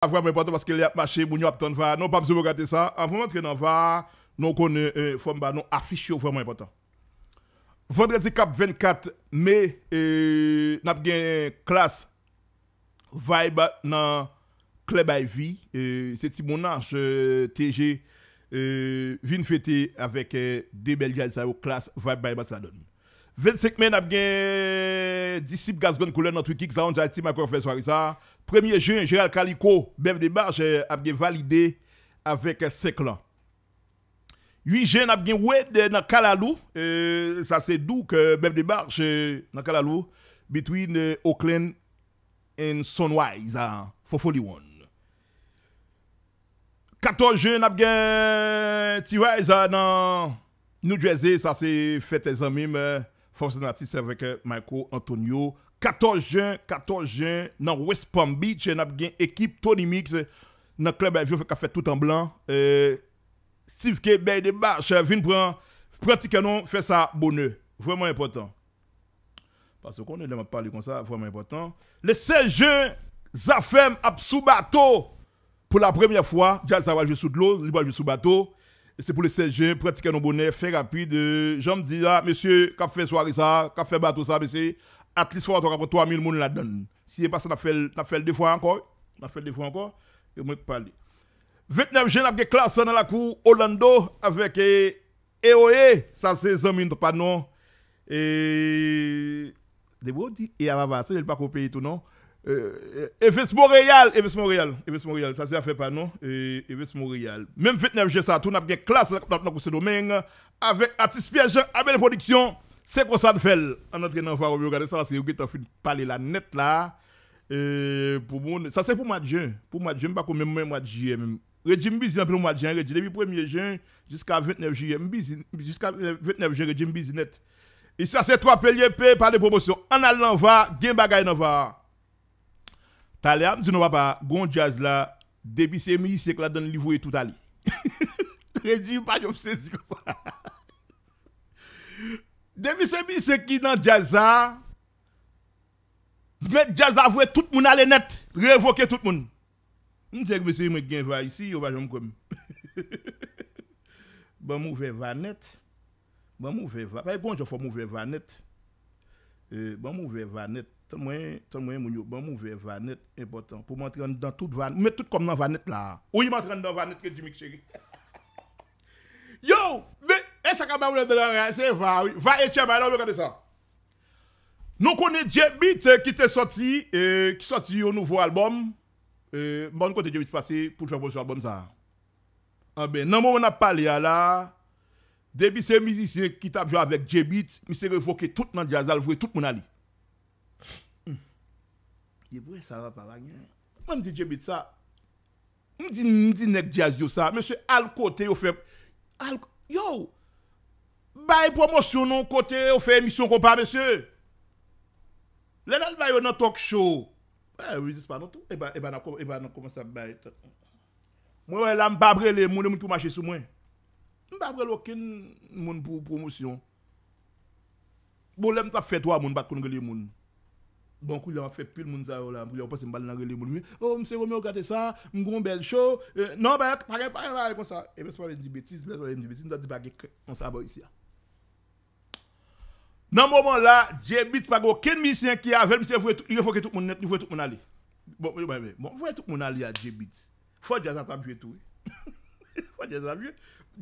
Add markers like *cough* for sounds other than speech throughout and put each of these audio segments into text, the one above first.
Vwa mwen important paske li ap mache moun yo ap ton va, non pa mse mwen kate sa, avon mwen tre nan va, non kon e, fom ba, non afish yo vwa mwen important. Vandrezi kap 24 me, nap gen klas, vibe nan kleb ay vi, e, se ti mounanj TG, e, vin fete avek Debeli Adizayo, klas, vibe baye bat la don. 25 me nap gen disip gazgon koule nan trikik, zanon jay ti mako konfesor isa, 1er juin, Gérald Calico, Bev de Barge, a validé avec 5 ans. 8 juin, a bien Wed euh, dans Kalalou. Euh, ça, c'est d'où que Bev de Barge euh, dans Kalalou, between Oakland and Sunwise for 41. 14 juin, a bien t hein, dans New Jersey. Ça, c'est fête des amis, Force Natis avec Michael Antonio 14 juin, 14 juin, dans West Palm Beach, nous avons une équipe Tony Mix, dans le club Avio, qui a fait tout en blanc. Euh, Steve K. Bay ben de Bach, vient prendre pratique nous, fait ça bonheur. Vraiment important. Parce qu'on ne parle comme ça, vraiment important. Le 16 juin, Zafem a bateau. Pour la première fois, Jazz va jouer sous de l'eau, il va jouer sous bateau. C'est pour le 16 juin, pratiquer nos fait faire rapide. Je me dis, là, monsieur, café fait soirée ça, café fait bateau ça, monsieur. 3 000 faut la 3000 personnes là-dedans. Si c'est pas ça, on n'a fait deux fois encore. On N'a fait deux fois encore. Et moi, parler. 29 jeunes une classe dans la cour Orlando avec EOE. Eh, e. Ça, c'est pas non Et. De vous dit et Ababa, ça, il pas pays, tout, non? Euh, Eves Montréal, Eves Montréal, Eves Montréal, ça c'est fait pas non, Eves Montréal. Même 29 j'ai ça, tout n'a bien classe dans ce domaine avec Artiste Pierre Jean, Abel Production. C'est pour ça que fait. En entraînant, voir. regardez ça, c'est que tu as fait parler la net là. pour mon, ça c'est pour moi, Dieu. Pour moi, Dieu, pas comme même mois de juillet. Régime pour pour moi, mois de juin, depuis 1er juin jusqu'à 29 juillet. Jusqu'à 29 euh, juillet, régime business net. Et ça c'est trois peliers payés par les promotions. En allant va, gain bagaille n'en va. T'as l'air, nous n'avons pas, bon jazz là, début c'est mi, c'est que là, donne livre et tout à l'heure. *laughs* Régime, pas, de comme ça. Depuis ce qui dans Jaza. Mais Jaza jazz tout le monde aller net, révoquer tout le monde. Je sais que monsieur moi gain venu ici, on va comme. *laughs* Bon mauvais va net. Bon mauvais va. Eh, bon, je faut mauvais va net. Euh bon mauvais va net. Tant moins tant moins mon bon mauvais va net important pour m'entrer dans toute va mais tout comme dans va net là. Oui, m'entrer dans va net que Jimmy chéri. *laughs* Yo, ça, quand même, de la c'est va, oui. Va et tiens, alors, regardez ça. Nous connaissons Jebit euh, qui est sorti, et euh, qui sorti au nouveau album. Euh, bon côté Jebit passer pour faire un ce album ça. Ah ben, non, on a parlé là. Depuis ces musiciens qui tapent joué avec Jebit, il s'est révoqué tout le monde jazz, il tout le monde Il hmm. est ça va pas gagner. Moi, je dis Jebit ça. Je dis, je dis, jazz ça. Monsieur, al côté, il fait. Yo! Baye promosyon nou kote ou fey misyon kompa mese. Le nan baye ou nan tok show. Eh oui, se pa nan tou. E ba nan koman sa baye. Mwen wè la mbabre le moun, e moun kou mache sou mwen. Mbabre lòke moun pou promosyon. Bò lem ta fet wà moun, bak koun gèli moun. Bon kou lè man fet pil moun zayò la. Mwen wè la mban se mban lè nan gèli moun. Oh, mse Romeo gâte sa, mgon bel show. Nan, bè, paren paren, paren, paren, mwen sa, mwen sa mwen di betis, mwen sa mwen di betis, mwen sa di bagèkè, mwen Nan momon la, J-Beat pago kemmi sen ki avelm se voue touk moun net, nou voue touk moun ale. *laughs* Bon, voue touk moun ale ya J-Beat. Fon jazan tam joue tou. Fon jazan joue.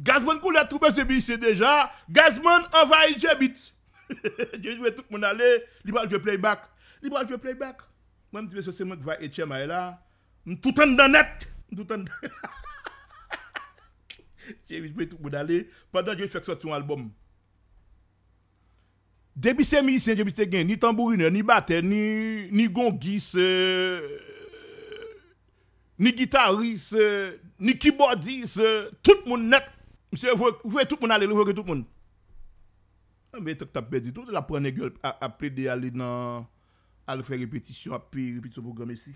Gazman kou la toube se bise deja, Gazman avaye J-Beat. J-Beat voue touk moun ale, li bal jwe play back. Li bal jwe play back. Mwen mtive se se mwen kva etche maela. Mtoutan nan net. J-Beat voue touk moun ale, pandan jwe fwek sot yon alboum. Demi se misyen je bisye gen, ni tambourine, ni bate, ni gongis, euh, ni gitaris, euh, ni kibodis, euh, tout moun net. Mse, vouye tout moun ale, vouye tout moun. Ah, Mwen tek tepe di tou, te la pwene gyo apre de alinan, al fè repetisyon api, repit sou pou gome si.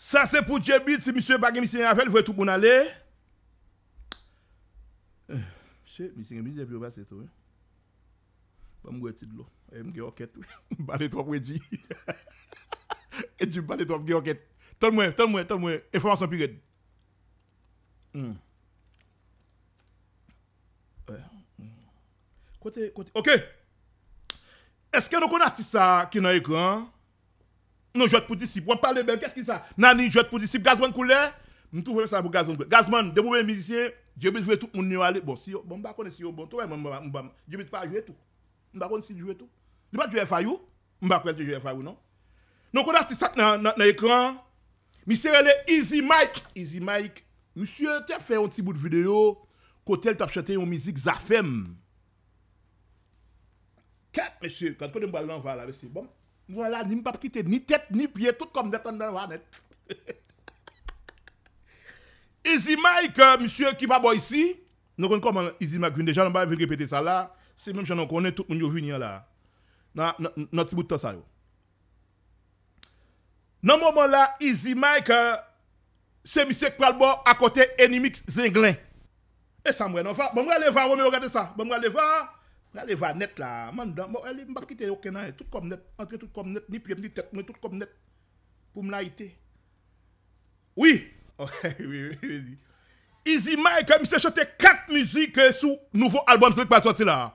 Sa se pou je bisye, mse bagye misyen a fè, vouye tout moun ale. Mse, misyen gen bisye vyo bas se tou, he. Ba mwen go etid lo. E mge oket wè. Mbade twap wè di. E di mbade twap ge oket. Ton mwen, ton mwen, ton mwen. E fwa mwen son pi gèd. Kote, kote. Ok. Eske nou kon artisa kina yè kwa? Non jwet pou disip. Wè pale bèm. Kèst ki sa? Nani jwet pou disip? Gazman koule? Mtou fwè sa pou Gazman koule. Gazman, debou mwen mizisye. Jebis wè tou. Moun nyo ale. Bon, si yo. Bon, bakone si yo. Bon, tou wè mwen mbama. Jebis Mba kon si djwe tou Diba djwe fayou Mba kwen te djwe fayou non Non kon da ti sak nan ekran Mr. Ely Easy Mike Easy Mike Msyen e, te fè yon ti bout videyo Kotel tap chate yon mizik zafem Kep msyen Kat kon yon bal nan wala Wala bon? ni mpa pkite Ni tet ni pye Tout kon neton nan wala net *laughs* Easy Mike Msyen ki babo yisi Non kon kon man Easy Mike Mwen dejan mba ven repete sa la c'est même j'en connais tout le monde qui vient là. Dans notre bout de temps ça. Dans ce moment-là, Easy Mike, euh, c'est monsieur qui à côté ennemi Zinglin Et ça me va. Bon, allez voir, regardez ça. Bon, allez voir. Allez voir net là. Man, elle m'a quitté aucun tout comme net, entre tout comme net, ni pied ni tête, tout comme net pour me laiter *laughs* Oui. oui, oui, oui. Easy Mike, il s'est chanté quatre musiques euh, sous nouveau album qui va sortir là.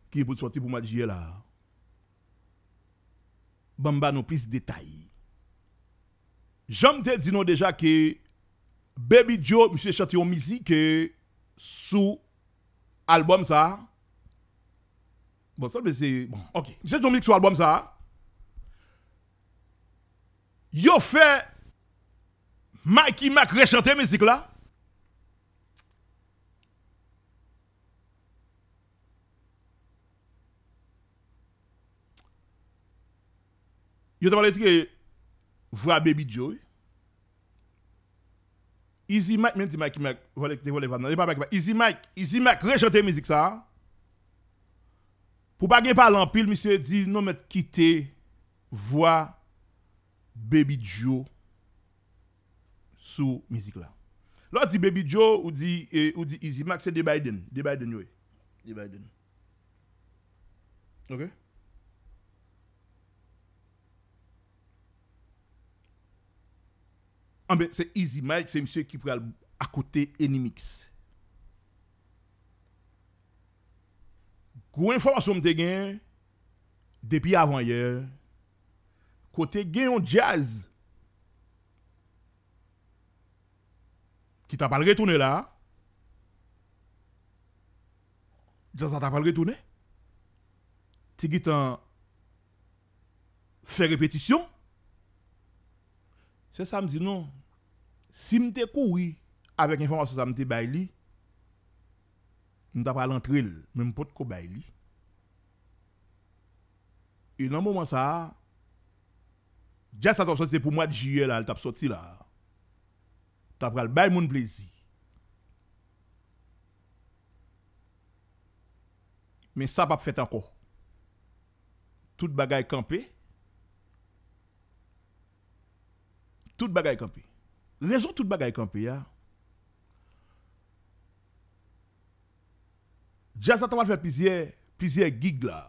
qui est pour sortir pour Maljier là. Bamba nous plus de détails. J'aime te dire déjà que Baby Joe, monsieur chante une musique euh, sous album ça. Bon, ça c'est. Bon, ok. Monsieur Musique sous album ça. Yo fait Mikey Mac rechanter musique là. Yo te parlé de voix Baby Joe. Easy Mike, même si Mike, Mike, voilà, voilà, voilà, pas Mike, Easy Mike, Easy Mike, la musique ça. Pour pas parler en pile, monsieur dit, non, mais quitter voix Baby Joe sous la musique là. L'autre dit Baby Joe ou dit, eh, Easy Mike, c'est de Biden, de Biden, oui. E. De Biden. Ok? Ah, c'est Easy Mike, c'est monsieur qui prend à côté Enimix. Gros information me gain depuis avant hier. Côté gain jazz qui t'a pas le retourné là. Jazz t'a pas le retourné. Tigit fait répétition. C'est ça me dit non, si je suis couru avec l'information que je suis je ne pas l'entrée, même pas de quoi Et dans le moment ça, déjà sorti pour moi de juillet là, t'as sorti là. T'as pas le bail mon plaisir. Mais ça pas fait encore. Tout bagaille campé. Tout bagaille campé raison tout bagaille campé a Jazz a fait plusieurs plusieurs gigs là.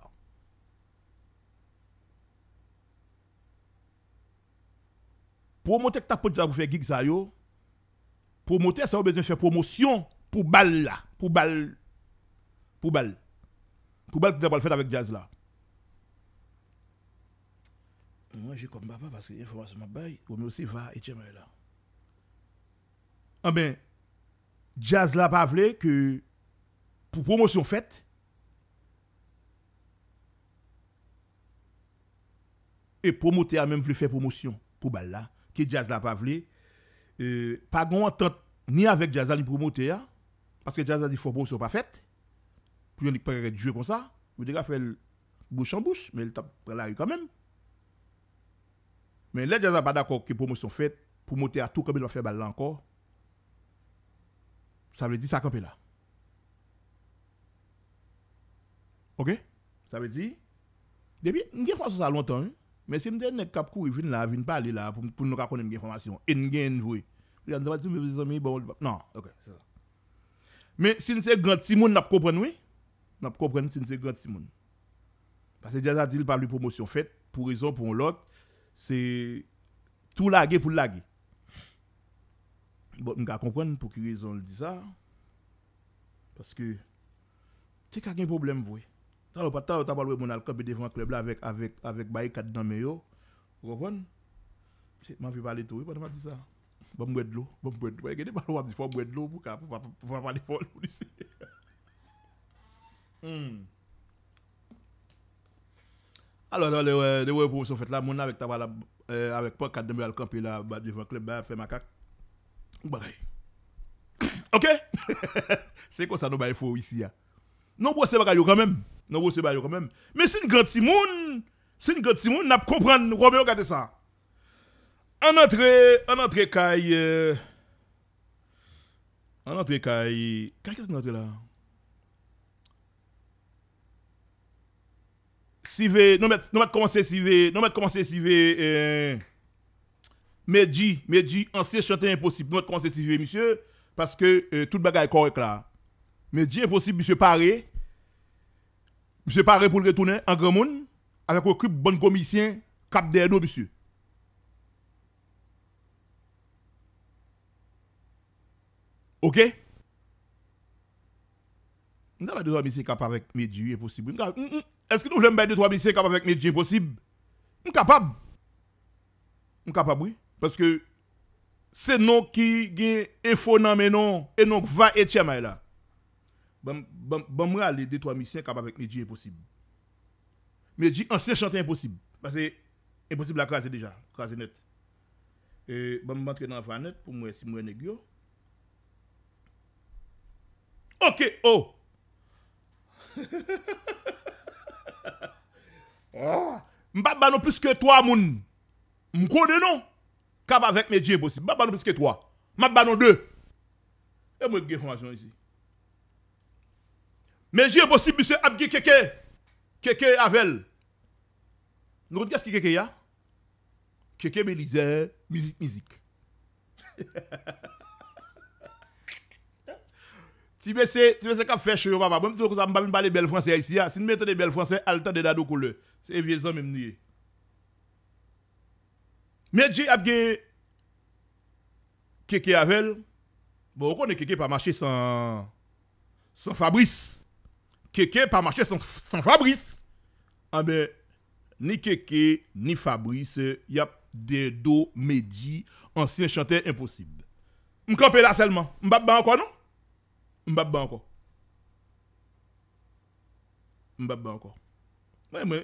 que tu as pour faire gig ça yo. Promoteur ça a besoin de faire promotion pour balle là, pour balle pour balle. Pour balle que t'as pas fait avec Jazz là. Moi j'ai comme papa parce que l'information m'a bail, mais aussi va et tiens là. Ah ben, jazz la pas que pour promotion faite, et promoter à même voulu faire promotion pour balle là, que jazz la pas voulu, euh, pas grand entente ni avec jazz ni promoter hein, parce que jazz a dit faut promotion pas faite, pour yon pas de jeu comme ça, vous devez faire bouche en bouche, mais il tape la rue quand même. Mais là, jazz pas d'accord que promotion faite, Promoter à tout comme il va faire balle là encore ça veut dire ça camper là. OK Ça veut dire depuis j'ai fait ça longtemps, mais si m'dé nek cap courir vinn là, vinn parler là pour pour nous connaître des informations et Je ne dire mes amis bon non, OK, c'est ça. Mais si c'est grand Simon n'a pas comprendre oui, n'a pas comprendre si c'est grand Simon. Parce que déjà dit il parle de promotion faite pour raison pour l'autre, c'est tout laguer pour laguer. Bon, je comprends pour quelle raison il dit ça. Parce que, tu as un problème, vous. Tu as pas de problème, mon alcool devant le club là avec, avec, avec barricade dans mes Vous comprenez? Je ne vais parler tout, je ne dis ça. Bon, boire de l'eau, bon, boire de l'eau. Regardez, par exemple, il faut boire de l'eau pour pouvoir parler pour *laughs* hmm. le policier. Alors, les le web, pour ce fait là, mon avec ta euh, avec pas 4 de l'alcool, là, bah, devant le club, bah, fait ma macaque. *coughs* Ok? *coughs* c'est quoi ça nous bail ici Non bosse bagaille quand même. Non quand même. Mais si une grande Simon, C'est une grande simone. n'a pas Roméo regardez ça. En entrée, en entrée caille euh, en entrée qu'est-ce là Si non mais non si non mais si euh, Medi, Medji, ancien chanteur impossible. Notre conseil, c'est monsieur, parce que euh, tout le bagage est correct là. Medji impossible, monsieur Paré. Monsieur Paré pour le retourner en grand monde, avec un club bon commissaire, cap des nous, monsieur. Ok? Nous avons deux trois amis Cap avec Medji impossible. Hum, hum. Est-ce que nous voulons deux trois monsieur Cap avec Medji possible? Nous capables? Nous capables, oui. Paske se nou ki gen enfon nan menon, e nou kwa etyama e la. Ban mwen al li de 3.500, kapak ek me di eposib. Me di an se chante eposib. Paske eposib la kwa se deja, kwa se net. E ban mwen ban tre nan fwa net, pou mwen si mwen e gyo. Ok, oh! Mbap ba nou pwiske 3 moun. Mkone nou! cap avec mes dieux possible. Pas nous plus que trois. Ma banon deux. Et moi, j'ai information ici. Mes dieux possible, monsieur Abdi Keke. Keke Avel. Nous regardons ce qui Keke ya. Keke Belize, musique, musique. Si vous c'est cap fait chez papa, même si vous avez parlé belle français ici, si vous mettez des belles français, elle le des de dado couleur. C'est vieux ça même j'ai a Keke Avel, Bon, ne connaît Keke pas marché sans, sans Fabrice. Keke pas marché sans, Fabrice. Ah ben, ni Keke, ni Fabrice, y a des dos Medji, ancien chanteur impossible. M'campé là seulement. M'baba encore, non? encore. M'babba encore. M'bab ban encore. Ouais, moi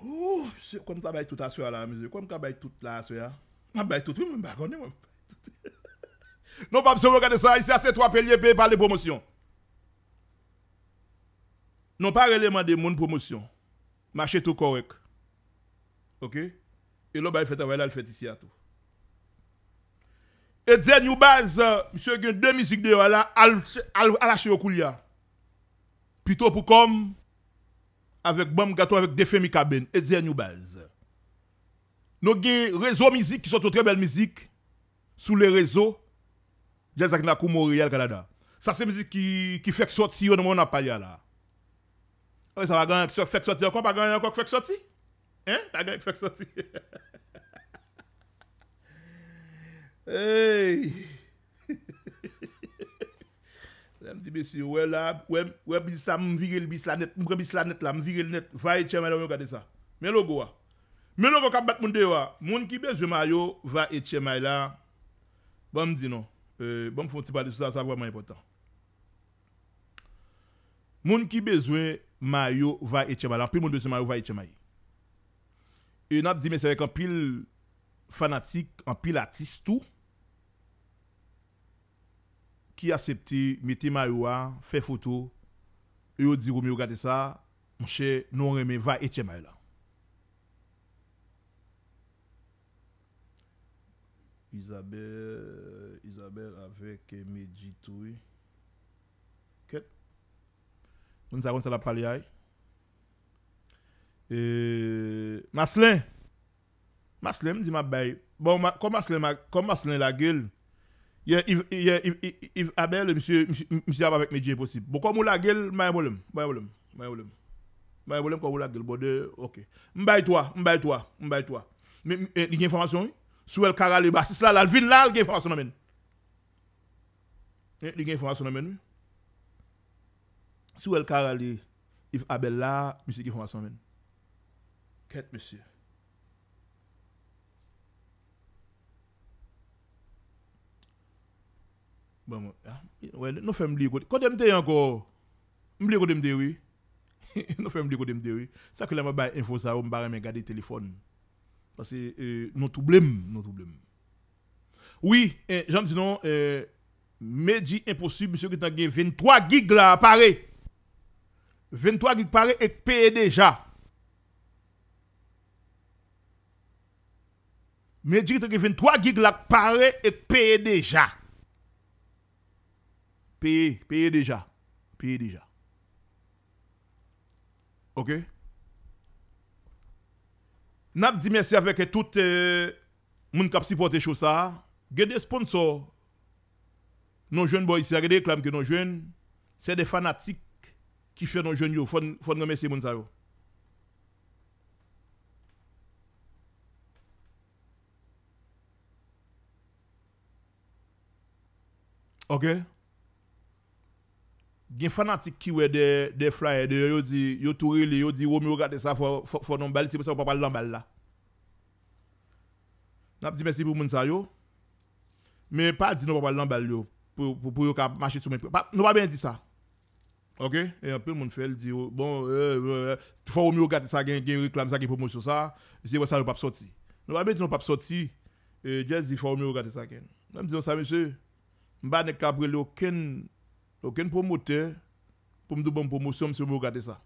Oou, se konm ka bay tout aswe ala mize, konm ka bay tout la aswe ya. Ma bay tout, wè mwen bagon, wè mwen bagon. *laughs* Non pa mse mwen gade sa, y se ase 3 pèlye pèlye pal de promosyon. Non pa releman de moun promosyon. Mache tou korek. Ok? E lo bay fèt avay la l fèt isi ato. E dzen yu baz, euh, mse gen, de mizik de yo ala alache okul ya. Pito pou kom... avec Bam Gâteau, avec Defemi Kaben, et Zé Baz. Nous avons réseau musique qui sont de très belle musique sous les réseaux de à Montréal, Canada. Ça, c'est musique qui, qui fait sortir dans mon appareil là. Ça va gagner, fait sortir encore, pas gagner encore, fait sortir. Hein? Pas gagner, fait sortir. *laughs* hey! Si besi yo, we la, we bis sa mvigil bis la net, mvigil net, va etche may la, ou yon gade sa. Men lo go a. Ah. Men lo go kap bat moun de yo ah. a. Moun ki bezwe may yo, va etche may la. Bon mdi nou. Euh, bon mfon ti pade sou sa, sa gwa man yon potan. Moun ki bezwe may yo, va etche may la. Anpil moun besi may yo, va etche may. Yon ap di me se vek anpil fanatik, anpil atistou. qui accepté mettez fait photo et vous dit ça mon cher nous va et Isabelle Isabelle avec Medjitoui Qu'est-ce nous la e, Maslin Maslin dit ma bail bon Maslin la gueule Yen Yves Abel, msye msye msye avavek me dje posib. Boko mou la gel, maye volem. Maye volem. Maye volem. Maye volem kwa mou la gel. Bode, oke. Mbaye towa. Mbaye towa. Mbaye towa. Men, eh, men, li gen formasyon mi? Sou el karali, basis la eh, la vin la, li gen formasyon men. Men, li gen formasyon men mi? Sou el karali, Yves Abel la, msye gen formasyon men. Ket msye. Mwen, Bon, ah, ouais, nous faisons oublier. Quand tu me encore, oublier quand on oui. *laughs* nous faisons oublier quand oui. Ça que là, je vais info ça, je vais regarder le téléphone. Parce que euh, nous troublons, nous Oui, eh, j'aime dis non, euh, dit impossible, monsieur qui t'a 23 gigs là, pareil. 23 gigs pareil et payé déjà. mais dit que 23 gigs là, pareil et payé déjà. Peye, peye deja. Peye deja. Ok? Nap di mesi aveke tout eh, moun kap si pote chousa, gen de sponsor non joun bo yisi agede, klam ki non joun, se de fanatik ki fe non joun yo, fon nge non mesi moun sa yo. Ok? Ok? gen fanatik kiwe de flyer de yo di, yo toureli, yo di woumi wou gati sa fò nòm bèl se pou sa wou papal lòm bèl la nap di mesi pou moun sa yo men pa di nou papal lòm bèl yo pou pou yo ka mashit sou men pap, nou pa ben di sa ok, e yon pe moun fel di yo bon, fò woumi wou gati sa gen gen reklam sa ki pou moun so sa se wè sa wou pap soti nou pa ben di nou pap soti eh, jè zi fò woumi wou gati sa gen nan mi di yon sa men se mba ne kabrelo ken Donc, un promoteur, pour me donner une promotion, Je vous regardez ça.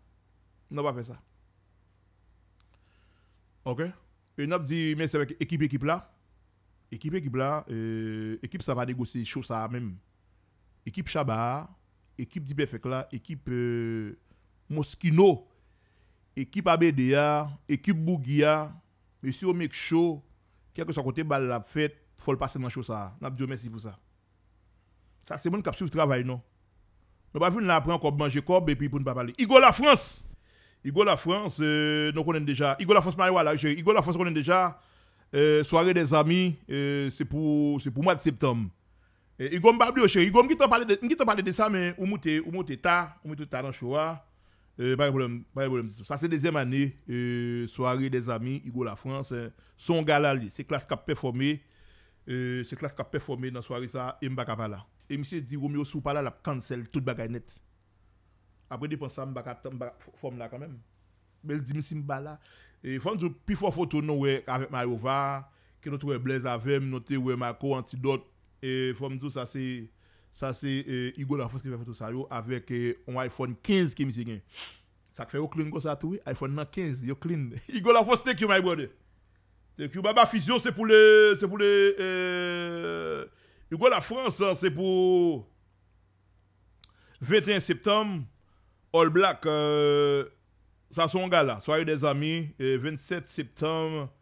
On n'a pas fait ça. Ok? Et je a dit, mais c'est avec équipe, équipe là. Équipe, équipe là, euh, équipe, ça va négocier chaud ça même. Équipe Chabar, équipe d'IBFEC là, équipe euh, Moschino, équipe ABDA, équipe Bouguia, monsieur Omek Show, quel que soit côté balle la fête, faut le passer dans les choses ça. On a dit oh, merci pour ça. Ça, c'est mon cap sur le travail, non? Nous ne pouvons pas apprendre manger corbe et puis pour ne pas parler. Igo la France. Igo la France, euh, nous connaissons déjà. Igo la France, là, Igo la France, connaît déjà. Euh, soirée des amis, euh, c'est pour c'est pour mois de septembre. Et Igom Babli, oh, Igom qui t'a parlé de, parlé de ça, mais on monte, où monte tard, où monte tard dans choix. Euh, pas de problème, pas de problème. Ça, c'est deuxième année, euh, soirée des amis, Igo la France, euh, son galali. C'est classe qui a performé, euh, c'est classe qui a performé dans la soirée ça, là. E mi se di woum yo sou pala la kansel tout bagay net. Abre di pon sa mba katan mba fom la kamem. Bel di mi si mba la. E fom di pi fò fò toun nou we avèk ma yo va. Ke nou tò we blèz avèm. Nou tè we ma kò an ti dot. E fom di sa se. Sa se. E go la fòs ki fè fò tò sa yo. Avèk e. On iPhone 15 ki mi se gen. Sa k fè yo klèn gò sa tou we. iPhone nan 15. Yo klèn. E go la fòs. Thank you my brother. Thank you. Baba Fizio se pou le. Se pou le. E. quoi la France, hein, c'est pour 21 septembre, All Black, euh, ça son gars là, soyez des amis, et 27 septembre,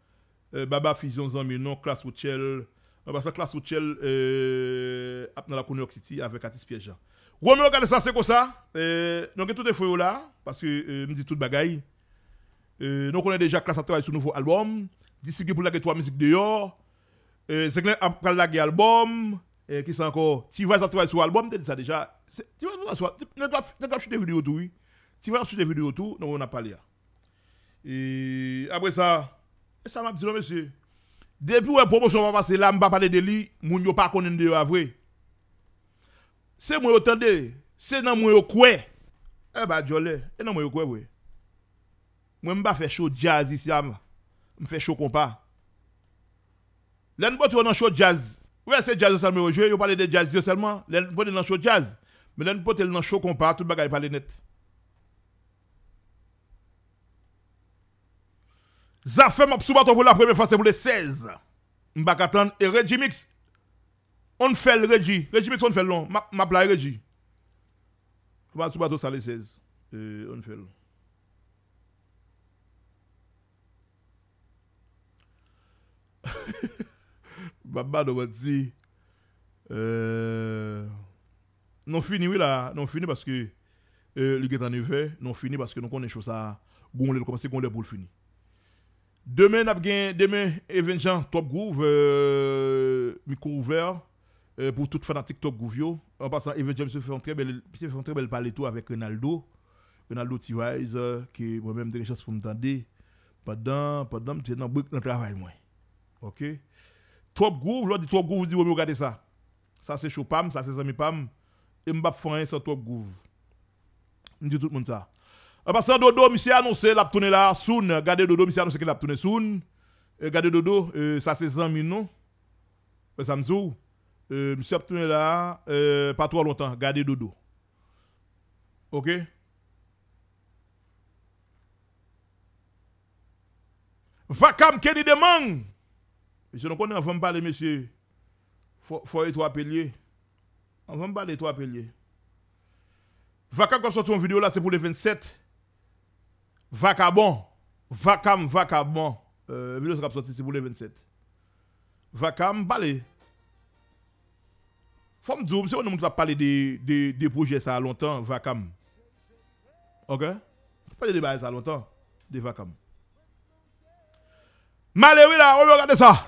euh, Baba Fusion Zami, non, classe Ouchel, parce que classe Ouchel, euh, dans la New City avec Atis Piège. Vous mais regardez ça, c'est comme ça. Euh, donc, tout est fouillé là, parce que euh, me dit tout bagaille. Euh, donc, on est déjà classe à travailler sur nouveau album. D'ici que pour la musique dehors c'est que après la guerre album qui sont encore tu vous travailler sur album tu dit ça déjà tu vas sur ne pas des vidéos tout oui tu vas des vidéos tout non on a parlé et après ça ça m'a dit non monsieur depuis la promotion va passer là m'a parler de lui moun yo pas connaître de vrai c'est moi attendez c'est dans moi quoi eh bah ben, jolé et non moi quoi ouais moi pas fait chaud jazz ici me fait chaud compas qui bo dans show jazz. Ouais, c'est jazz seulement jouer, yo parler de jazz seulement, qui bo dans show jazz. Mais qui bo dans show compas tout le bagay parler net. fait m'a soubato pour la première fois c'est pour les 16. pas attendre et Regimix. On fait le Reggie, Reggie on fait long, m'a m'a play Reggie. M'ba soubato ça les 16. Euh, on fait long. *laughs* Baba doit dire, euh, non fini, oui, là, non fini parce que euh, le en veut, non fini parce que nous connaissons ça. à on commencer à on pour le fini. Demain, n'a demain, evenjean Top Groove, euh, micro ouvert, euh, pour toute fanatique Top Groove. En passant, evenjean se fait un très belle se fait un très bel parler tout avec Ronaldo, Ronaldo T-Rise, euh, qui moi-même, des choses pour me tendre. Pendant, pendant, je suis dans le travail, moi. Ok? Trop je l'autre dit trop vous vous regardez ça. Ça c'est Choupam, ça c'est Zami Pam. Et m'bap faire c'est trop Je dis tout le monde ça. En passant, Dodo, monsieur annoncé, l'a sun, là, soon. Regardez Dodo, monsieur annoncé qu'il l'a tourné soon. Regardez Dodo, euh, ça c'est Zami, non? Euh, ça me euh, monsieur a là, euh, pas trop longtemps, gardez dodo. Ok? Vakam de demande. Je ne connais pas parler, monsieur. Faut les trois piliers. On va me parler trois piliers. qu'on qui sur une vidéo là, c'est pour les 27. vacabon Vacam, vacabon. Euh, vidéo qui c'est pour les 27. Vacam, balé. Faut me dire, monsieur, on a parler des, des, projets ça longtemps, Vacam. Ok? On de débat ça longtemps, des Vacam. Malheureux là, regardez ça.